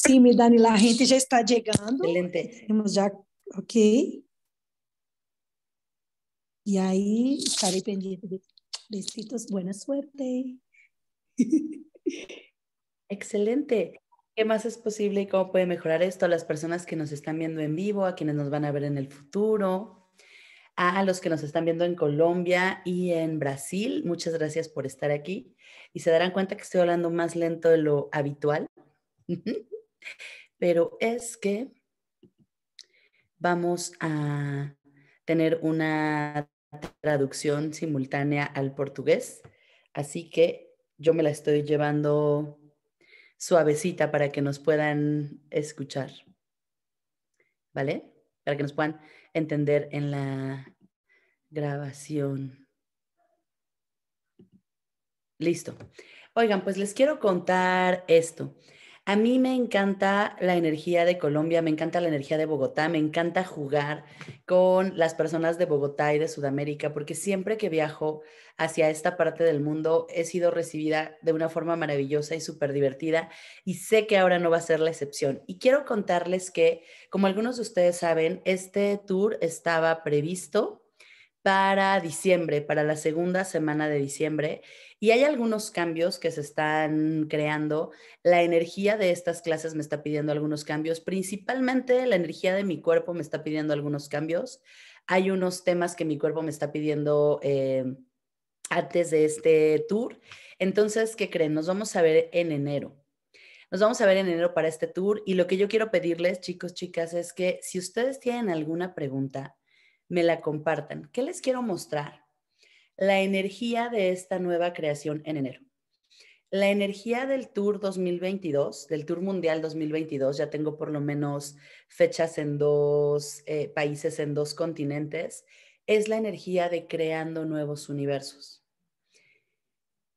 Sí, mi Dani, la gente ya está llegando. Excelente. Y ya, ok. Y e ahí estaré pendiente besitos. buena suerte. Excelente. ¿Qué más es posible y cómo puede mejorar esto a las personas que nos están viendo en vivo, a quienes nos van a ver en el futuro, a los que nos están viendo en Colombia y en Brasil? Muchas gracias por estar aquí y se darán cuenta que estoy hablando más lento de lo habitual. pero es que vamos a tener una traducción simultánea al portugués, así que yo me la estoy llevando suavecita para que nos puedan escuchar, ¿vale? Para que nos puedan entender en la grabación. Listo. Oigan, pues les quiero contar esto. A mí me encanta la energía de Colombia, me encanta la energía de Bogotá, me encanta jugar con las personas de Bogotá y de Sudamérica, porque siempre que viajo hacia esta parte del mundo he sido recibida de una forma maravillosa y súper divertida y sé que ahora no va a ser la excepción. Y quiero contarles que, como algunos de ustedes saben, este tour estaba previsto para diciembre, para la segunda semana de diciembre. Y hay algunos cambios que se están creando. La energía de estas clases me está pidiendo algunos cambios. Principalmente la energía de mi cuerpo me está pidiendo algunos cambios. Hay unos temas que mi cuerpo me está pidiendo eh, antes de este tour. Entonces, ¿qué creen? Nos vamos a ver en enero. Nos vamos a ver en enero para este tour y lo que yo quiero pedirles, chicos, chicas, es que si ustedes tienen alguna pregunta, me la compartan. ¿Qué les quiero mostrar? La energía de esta nueva creación en enero. La energía del Tour 2022, del Tour Mundial 2022, ya tengo por lo menos fechas en dos eh, países, en dos continentes, es la energía de creando nuevos universos.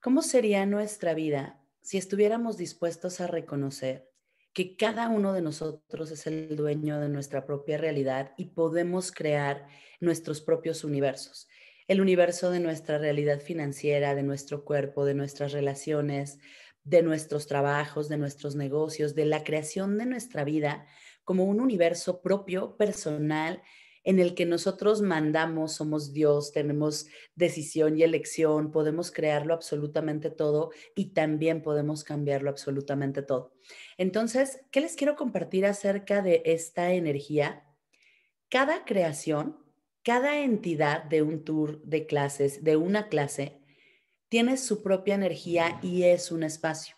¿Cómo sería nuestra vida si estuviéramos dispuestos a reconocer que cada uno de nosotros es el dueño de nuestra propia realidad y podemos crear nuestros propios universos. El universo de nuestra realidad financiera, de nuestro cuerpo, de nuestras relaciones, de nuestros trabajos, de nuestros negocios, de la creación de nuestra vida como un universo propio, personal, en el que nosotros mandamos, somos Dios, tenemos decisión y elección, podemos crearlo absolutamente todo y también podemos cambiarlo absolutamente todo. Entonces, ¿qué les quiero compartir acerca de esta energía? Cada creación, cada entidad de un tour de clases, de una clase, tiene su propia energía y es un espacio.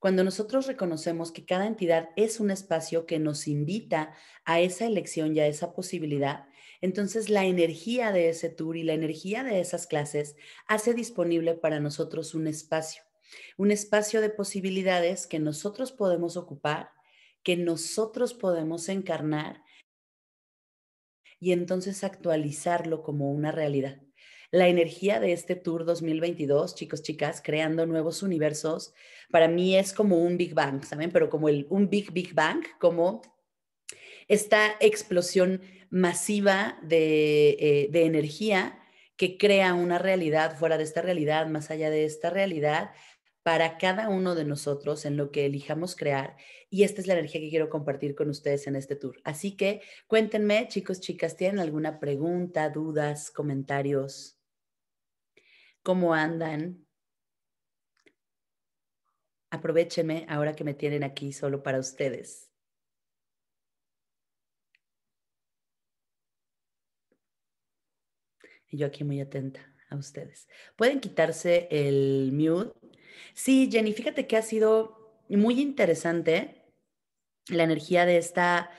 Cuando nosotros reconocemos que cada entidad es un espacio que nos invita a esa elección y a esa posibilidad, entonces la energía de ese tour y la energía de esas clases hace disponible para nosotros un espacio, un espacio de posibilidades que nosotros podemos ocupar, que nosotros podemos encarnar y entonces actualizarlo como una realidad la energía de este tour 2022, chicos, chicas, creando nuevos universos, para mí es como un Big Bang, ¿saben? Pero como el, un Big, Big Bang, como esta explosión masiva de, eh, de energía que crea una realidad fuera de esta realidad, más allá de esta realidad, para cada uno de nosotros en lo que elijamos crear. Y esta es la energía que quiero compartir con ustedes en este tour. Así que cuéntenme, chicos, chicas, ¿tienen alguna pregunta, dudas, comentarios? cómo andan. Aprovechenme ahora que me tienen aquí solo para ustedes. Y yo aquí muy atenta a ustedes. ¿Pueden quitarse el mute? Sí, Jenny, fíjate que ha sido muy interesante la energía de esta,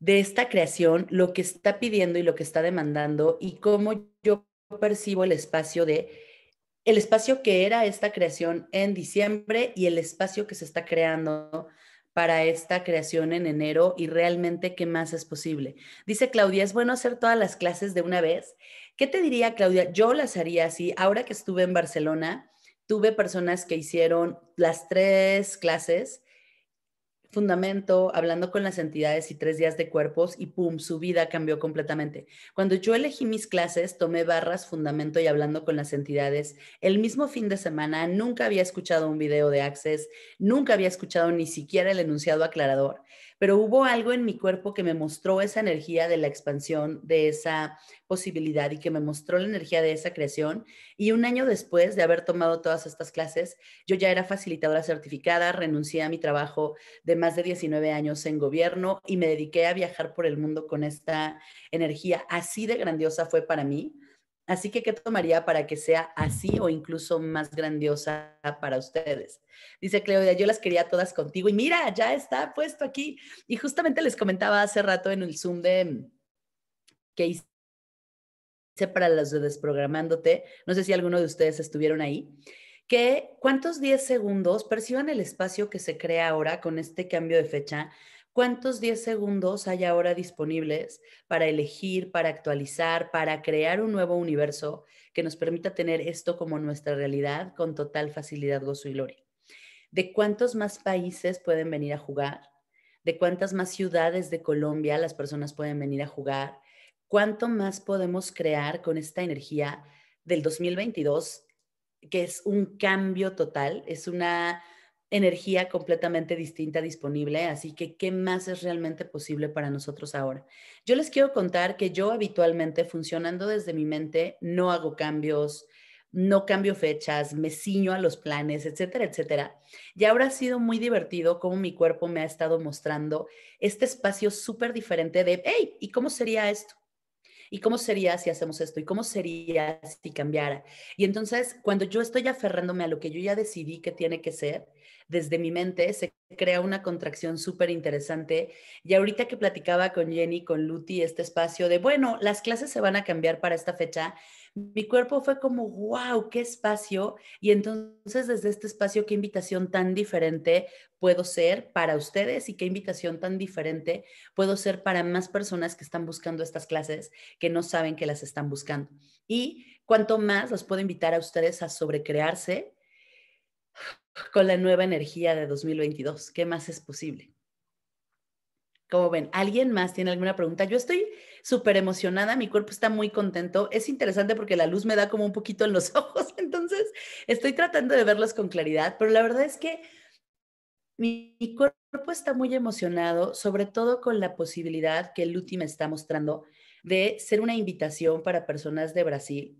de esta creación, lo que está pidiendo y lo que está demandando y cómo yo percibo el espacio de el espacio que era esta creación en diciembre y el espacio que se está creando para esta creación en enero y realmente qué más es posible. Dice Claudia, es bueno hacer todas las clases de una vez. ¿Qué te diría Claudia? Yo las haría así. Ahora que estuve en Barcelona, tuve personas que hicieron las tres clases fundamento, hablando con las entidades y tres días de cuerpos y ¡pum! Su vida cambió completamente. Cuando yo elegí mis clases, tomé barras, fundamento y hablando con las entidades. El mismo fin de semana nunca había escuchado un video de Access, nunca había escuchado ni siquiera el enunciado aclarador, pero hubo algo en mi cuerpo que me mostró esa energía de la expansión, de esa posibilidad y que me mostró la energía de esa creación. Y un año después de haber tomado todas estas clases, yo ya era facilitadora certificada, renuncié a mi trabajo de más de 19 años en gobierno y me dediqué a viajar por el mundo con esta energía. Así de grandiosa fue para mí Así que, ¿qué tomaría para que sea así o incluso más grandiosa para ustedes? Dice Claudia, yo las quería todas contigo y mira, ya está puesto aquí. Y justamente les comentaba hace rato en el Zoom de que hice para los de desprogramándote, no sé si alguno de ustedes estuvieron ahí, que cuántos 10 segundos perciban el espacio que se crea ahora con este cambio de fecha ¿Cuántos 10 segundos hay ahora disponibles para elegir, para actualizar, para crear un nuevo universo que nos permita tener esto como nuestra realidad con total facilidad, gozo y gloria? ¿De cuántos más países pueden venir a jugar? ¿De cuántas más ciudades de Colombia las personas pueden venir a jugar? ¿Cuánto más podemos crear con esta energía del 2022, que es un cambio total? Es una energía completamente distinta disponible, así que ¿qué más es realmente posible para nosotros ahora? Yo les quiero contar que yo habitualmente funcionando desde mi mente no hago cambios, no cambio fechas, me ciño a los planes, etcétera, etcétera. Y ahora ha sido muy divertido cómo mi cuerpo me ha estado mostrando este espacio súper diferente de, hey, ¿y cómo sería esto? ¿Y cómo sería si hacemos esto? ¿Y cómo sería si cambiara? Y entonces, cuando yo estoy aferrándome a lo que yo ya decidí que tiene que ser, desde mi mente, se crea una contracción súper interesante. Y ahorita que platicaba con Jenny, con Luti, este espacio de, bueno, las clases se van a cambiar para esta fecha, mi cuerpo fue como, wow, qué espacio. Y entonces desde este espacio, qué invitación tan diferente puedo ser para ustedes y qué invitación tan diferente puedo ser para más personas que están buscando estas clases, que no saben que las están buscando. Y cuanto más los puedo invitar a ustedes a sobrecrearse con la nueva energía de 2022. ¿Qué más es posible? Como ven, ¿alguien más tiene alguna pregunta? Yo estoy súper emocionada, mi cuerpo está muy contento. Es interesante porque la luz me da como un poquito en los ojos, entonces estoy tratando de verlos con claridad, pero la verdad es que mi, cuerpo está muy emocionado, sobre todo con la posibilidad que Luti me está mostrando de ser una invitación para personas de Brasil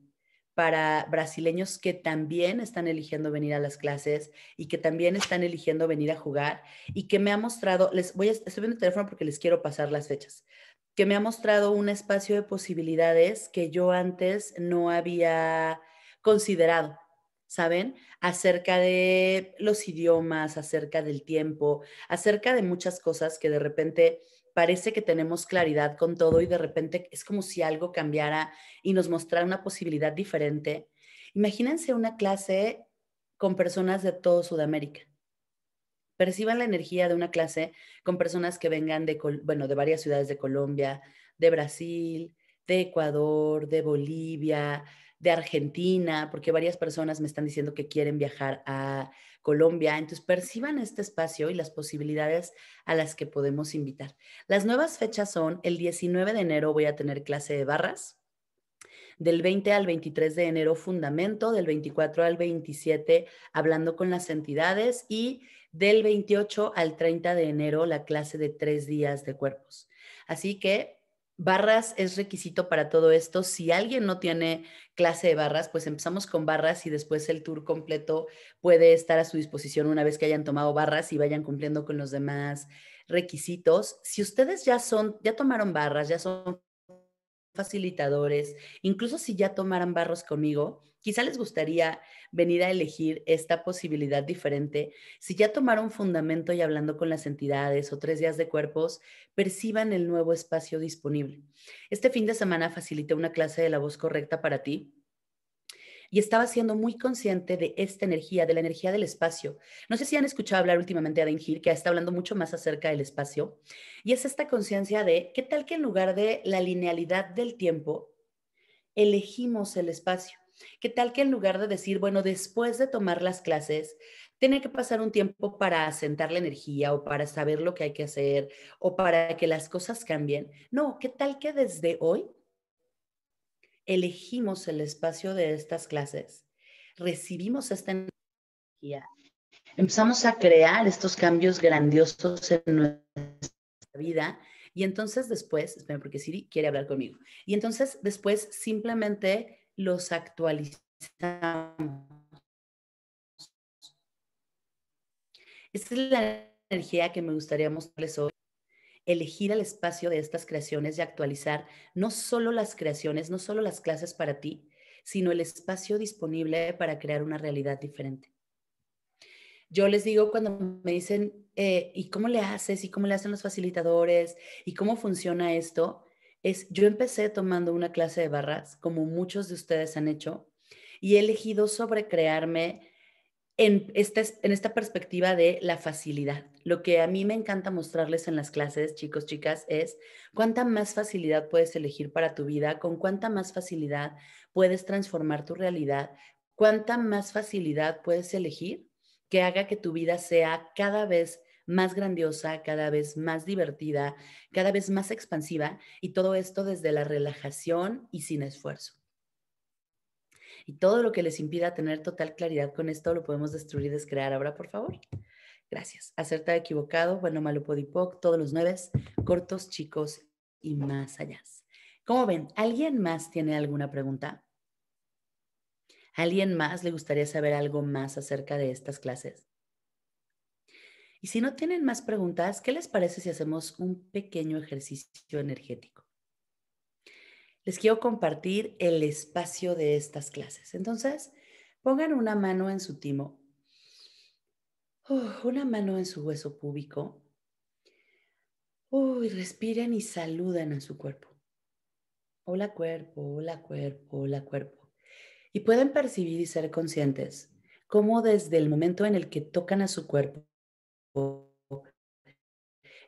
para brasileños que también están eligiendo venir a las clases y que también están eligiendo venir a jugar y que me ha mostrado, les voy a, estoy viendo el teléfono porque les quiero pasar las fechas, que me ha mostrado un espacio de posibilidades que yo antes no había considerado, ¿saben? Acerca de los idiomas, acerca del tiempo, acerca de muchas cosas que de repente parece que tenemos claridad con todo y de repente es como si algo cambiara y nos mostrara una posibilidad diferente. Imagínense una clase con personas de todo Sudamérica. Perciban la energía de una clase con personas que vengan de, bueno, de varias ciudades de Colombia, de Brasil, de Ecuador, de Bolivia, de Argentina, porque varias personas me están diciendo que quieren viajar a Colombia. Entonces, perciban este espacio y las posibilidades a las que podemos invitar. Las nuevas fechas son el 19 de enero voy a tener clase de barras, del 20 al 23 de enero fundamento, del 24 al 27 hablando con las entidades y del 28 al 30 de enero la clase de tres días de cuerpos. Así que Barras es requisito para todo esto. Si alguien no tiene clase de barras, pues empezamos con barras y después el tour completo puede estar a su disposición una vez que hayan tomado barras y vayan cumpliendo con los demás requisitos. Si ustedes ya son, ya tomaron barras, ya son facilitadores, incluso si ya tomaran barros conmigo, quizá les gustaría venir a elegir esta posibilidad diferente. Si ya tomaron fundamento y hablando con las entidades o tres días de cuerpos, perciban el nuevo espacio disponible. Este fin de semana facilité una clase de la voz correcta para ti y estaba siendo muy consciente de esta energía, de la energía del espacio. No sé si han escuchado hablar últimamente a Dengir, que está hablando mucho más acerca del espacio, y es esta conciencia de qué tal que en lugar de la linealidad del tiempo, elegimos el espacio. ¿Qué tal que en lugar de decir, bueno, después de tomar las clases, tiene que pasar un tiempo para asentar la energía o para saber lo que hay que hacer o para que las cosas cambien? No, ¿qué tal que desde hoy elegimos el espacio de estas clases, recibimos esta energía, empezamos a crear estos cambios grandiosos en nuestra vida y entonces después, espera porque Siri quiere hablar conmigo, y entonces después simplemente los actualizamos. Esta es la energía que me gustaría mostrarles hoy elegir el espacio de estas creaciones y actualizar no solo las creaciones, no solo las clases para ti, sino el espacio disponible para crear una realidad diferente. Yo les digo cuando me dicen, eh, ¿y cómo le haces? ¿Y cómo le hacen los facilitadores? ¿Y cómo funciona esto? Es, yo empecé tomando una clase de barras, como muchos de ustedes han hecho, y he elegido sobre crearme en, esta, perspectiva de la facilidad. Lo que a mí me encanta mostrarles en las clases, chicos, chicas, es cuánta más facilidad puedes elegir para tu vida, con cuánta más facilidad puedes transformar tu realidad, cuánta más facilidad puedes elegir que haga que tu vida sea cada vez más grandiosa, cada vez más divertida, cada vez más expansiva y todo esto desde la relajación y sin esfuerzo. Y todo lo que les impida tener total claridad con esto lo podemos destruir y descrear ahora, por favor. Gracias. Acerta equivocado, bueno, malo, podipoc, todos los nueve, cortos, chicos y más allá. Como ven, ¿alguien más tiene alguna pregunta? ¿Alguien más le gustaría saber algo más acerca de estas clases? Y si no tienen más preguntas, ¿qué les parece si hacemos un pequeño ejercicio energético? les quiero compartir el espacio de estas clases. Entonces, pongan una mano en su timo, una mano en su hueso púbico. y respiren y saludan a su cuerpo. Hola cuerpo, hola cuerpo, hola cuerpo. Y pueden percibir y ser conscientes cómo desde el momento en el que tocan a su cuerpo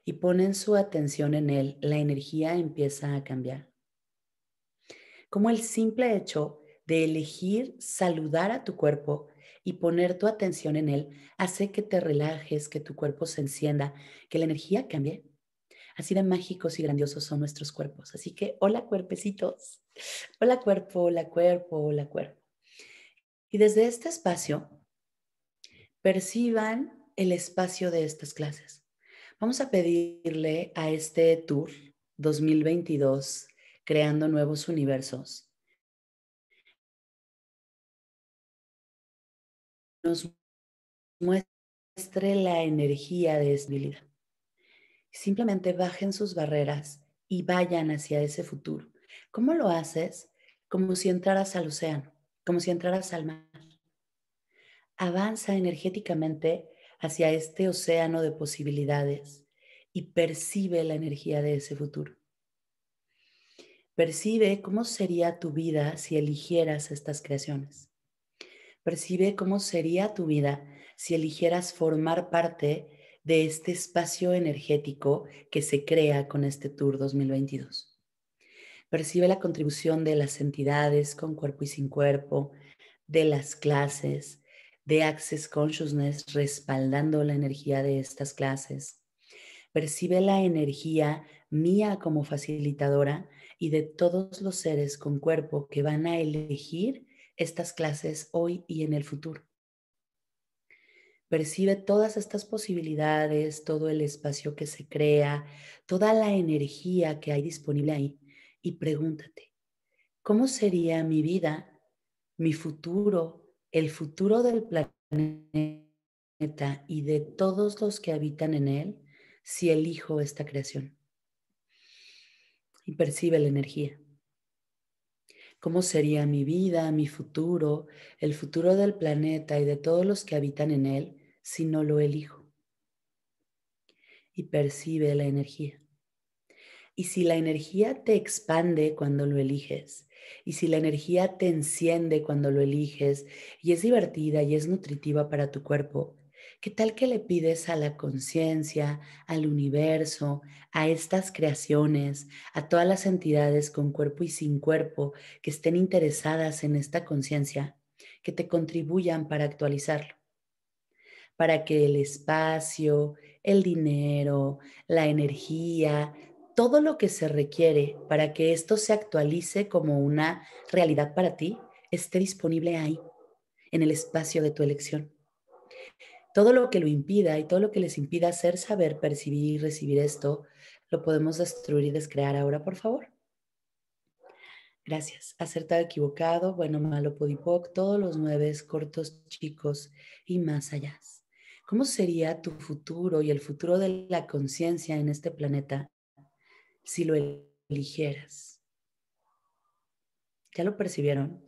y ponen su atención en él, la energía empieza a cambiar como el simple hecho de elegir saludar a tu cuerpo y poner tu atención en él hace que te relajes, que tu cuerpo se encienda, que la energía cambie. Así de mágicos y grandiosos son nuestros cuerpos. Así que hola cuerpecitos, hola cuerpo, hola cuerpo, hola cuerpo. Y desde este espacio, perciban el espacio de estas clases. Vamos a pedirle a este tour 2022 creando nuevos universos. Nos muestre la energía de estabilidad. Simplemente bajen sus barreras y vayan hacia ese futuro. ¿Cómo lo haces? Como si entraras al océano, como si entraras al mar. Avanza energéticamente hacia este océano de posibilidades y percibe la energía de ese futuro. Percibe cómo sería tu vida si eligieras estas creaciones. Percibe cómo sería tu vida si eligieras formar parte de este espacio energético que se crea con este Tour 2022. Percibe la contribución de las entidades con cuerpo y sin cuerpo, de las clases, de Access Consciousness respaldando la energía de estas clases. Percibe la energía mía como facilitadora y de todos los seres con cuerpo que van a elegir estas clases hoy y en el futuro. Percibe todas estas posibilidades, todo el espacio que se crea, toda la energía que hay disponible ahí y pregúntate, ¿cómo sería mi vida, mi futuro, el futuro del planeta y de todos los que habitan en él si elijo esta creación? y percibe la energía. ¿Cómo sería mi vida, mi futuro, el futuro del planeta y de todos los que habitan en él si no lo elijo? Y percibe la energía. Y si la energía te expande cuando lo eliges, y si la energía te enciende cuando lo eliges, y es divertida y es nutritiva para tu cuerpo, ¿Qué tal que le pides a la conciencia, al universo, a estas creaciones, a todas las entidades con cuerpo y sin cuerpo que estén interesadas en esta conciencia, que te contribuyan para actualizarlo? Para que el espacio, el dinero, la energía, todo lo que se requiere para que esto se actualice como una realidad para ti, esté disponible ahí, en el espacio de tu elección. Todo lo que lo impida y todo lo que les impida hacer, saber, percibir y recibir esto, lo podemos destruir y descrear ahora, por favor. Gracias. Acertado, equivocado, bueno, malo, podipoc, todos los nueve cortos, chicos y más allá. ¿Cómo sería tu futuro y el futuro de la conciencia en este planeta si lo eligieras? ¿Ya lo percibieron?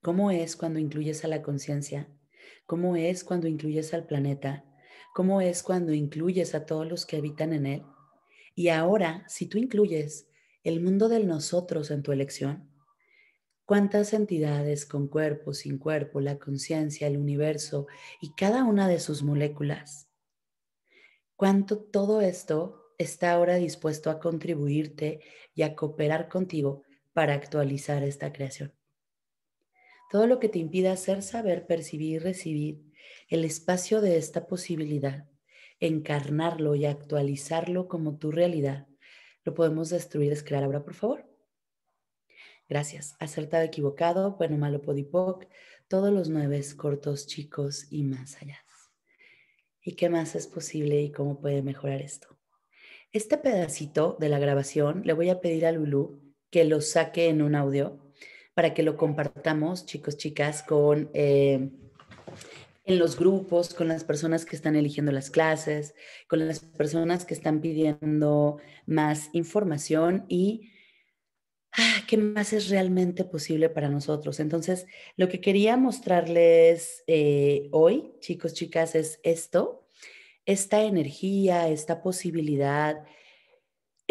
¿Cómo es cuando incluyes a la conciencia ¿Cómo es cuando incluyes al planeta? ¿Cómo es cuando incluyes a todos los que habitan en él? Y ahora, si tú incluyes el mundo del nosotros en tu elección, ¿cuántas entidades con cuerpo, sin cuerpo, la conciencia, el universo y cada una de sus moléculas? ¿Cuánto todo esto está ahora dispuesto a contribuirte y a cooperar contigo para actualizar esta creación? todo lo que te impida hacer saber, percibir recibir el espacio de esta posibilidad, encarnarlo y actualizarlo como tu realidad, lo podemos destruir, es crear ahora, por favor. Gracias. Acertado, equivocado, bueno, malo, podipoc, todos los nueve cortos, chicos y más allá. ¿Y qué más es posible y cómo puede mejorar esto? Este pedacito de la grabación le voy a pedir a Lulu que lo saque en un audio para que lo compartamos, chicos, chicas, con... Eh, en los grupos, con las personas que están eligiendo las clases, con las personas que están pidiendo más información y ah, qué más es realmente posible para nosotros. Entonces, lo que quería mostrarles eh, hoy, chicos, chicas, es esto, esta energía, esta posibilidad,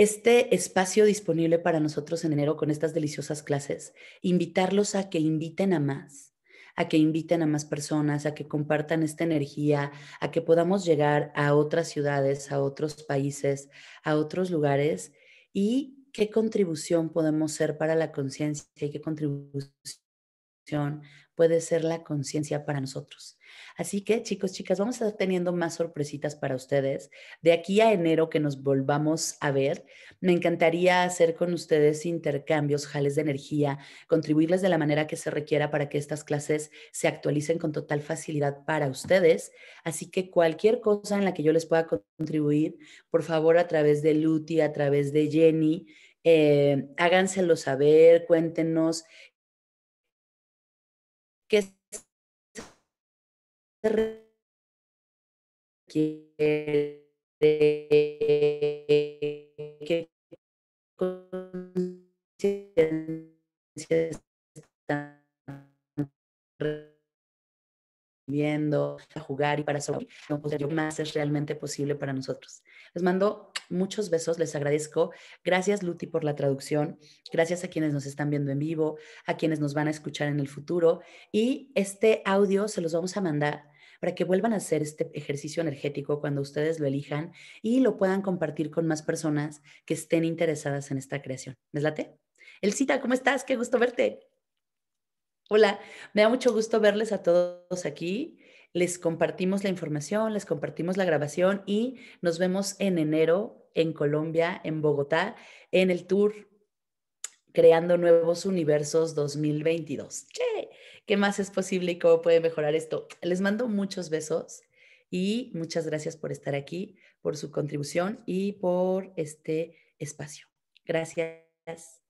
este espacio disponible para nosotros en enero con estas deliciosas clases, invitarlos a que inviten a más, a que inviten a más personas, a que compartan esta energía, a que podamos llegar a otras ciudades, a otros países, a otros lugares y qué contribución podemos ser para la conciencia y qué contribución puede ser la conciencia para nosotros. Así que, chicos, chicas, vamos a estar teniendo más sorpresitas para ustedes. De aquí a enero que nos volvamos a ver, me encantaría hacer con ustedes intercambios, jales de energía, contribuirles de la manera que se requiera para que estas clases se actualicen con total facilidad para ustedes. Así que cualquier cosa en la que yo les pueda contribuir, por favor, a través de Luti, a través de Jenny, eh, háganselo saber, cuéntenos que viendo a jugar y para sobrevivir pues, más es realmente posible para nosotros. Les mando muchos besos, les agradezco. Gracias Luti por la traducción, gracias a quienes nos están viendo en vivo, a quienes nos van a escuchar en el futuro y este audio se los vamos a mandar para que vuelvan a hacer este ejercicio energético cuando ustedes lo elijan y lo puedan compartir con más personas que estén interesadas en esta creación. ¿Neslate? late? Elcita, ¿cómo estás? Qué gusto verte. Hola, me da mucho gusto verles a todos aquí. Les compartimos la información, les compartimos la grabación y nos vemos en enero en Colombia, en Bogotá, en el tour Creando Nuevos Universos 2022. ¡Che! qué más es posible y cómo puede mejorar esto. Les mando muchos besos y muchas gracias por estar aquí, por su contribución y por este espacio. Gracias.